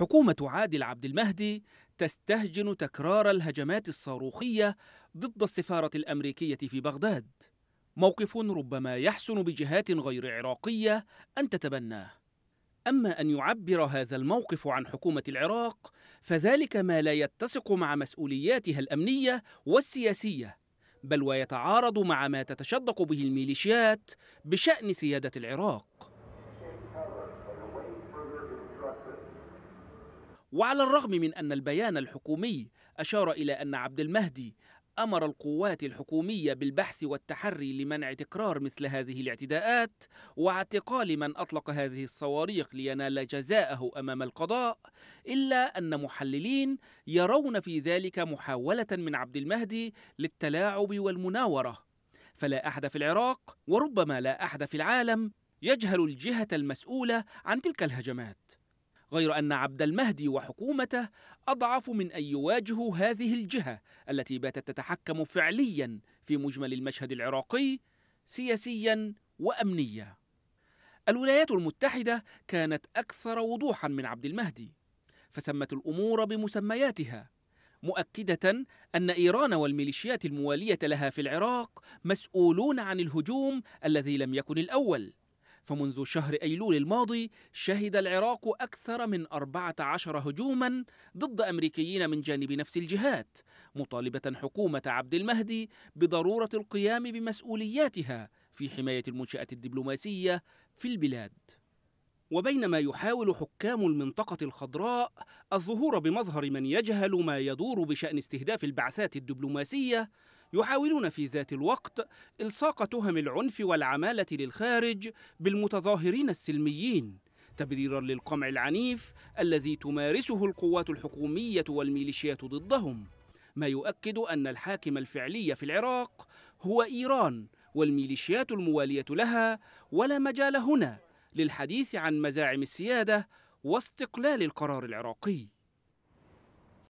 حكومة عادل عبد المهدي تستهجن تكرار الهجمات الصاروخية ضد السفارة الأمريكية في بغداد موقف ربما يحسن بجهات غير عراقية أن تتبناه أما أن يعبر هذا الموقف عن حكومة العراق فذلك ما لا يتسق مع مسؤولياتها الأمنية والسياسية بل ويتعارض مع ما تتشدق به الميليشيات بشأن سيادة العراق وعلى الرغم من أن البيان الحكومي أشار إلى أن عبد المهدي أمر القوات الحكومية بالبحث والتحري لمنع تكرار مثل هذه الاعتداءات واعتقال من أطلق هذه الصواريخ لينال جزاءه أمام القضاء إلا أن محللين يرون في ذلك محاولة من عبد المهدي للتلاعب والمناورة فلا أحد في العراق وربما لا أحد في العالم يجهل الجهة المسؤولة عن تلك الهجمات غير أن عبد المهدي وحكومته أضعف من أن يواجهوا هذه الجهة التي باتت تتحكم فعليا في مجمل المشهد العراقي سياسيا وأمنيا الولايات المتحدة كانت أكثر وضوحا من عبد المهدي فسمت الأمور بمسمياتها مؤكدة أن إيران والميليشيات الموالية لها في العراق مسؤولون عن الهجوم الذي لم يكن الأول فمنذ شهر أيلول الماضي شهد العراق أكثر من 14 هجوما ضد أمريكيين من جانب نفس الجهات مطالبة حكومة عبد المهدي بضرورة القيام بمسؤولياتها في حماية المنشآت الدبلوماسية في البلاد وبينما يحاول حكام المنطقة الخضراء الظهور بمظهر من يجهل ما يدور بشأن استهداف البعثات الدبلوماسية يحاولون في ذات الوقت إلصاق تهم العنف والعمالة للخارج بالمتظاهرين السلميين تبريرا للقمع العنيف الذي تمارسه القوات الحكومية والميليشيات ضدهم ما يؤكد أن الحاكم الفعلي في العراق هو إيران والميليشيات الموالية لها ولا مجال هنا للحديث عن مزاعم السيادة واستقلال القرار العراقي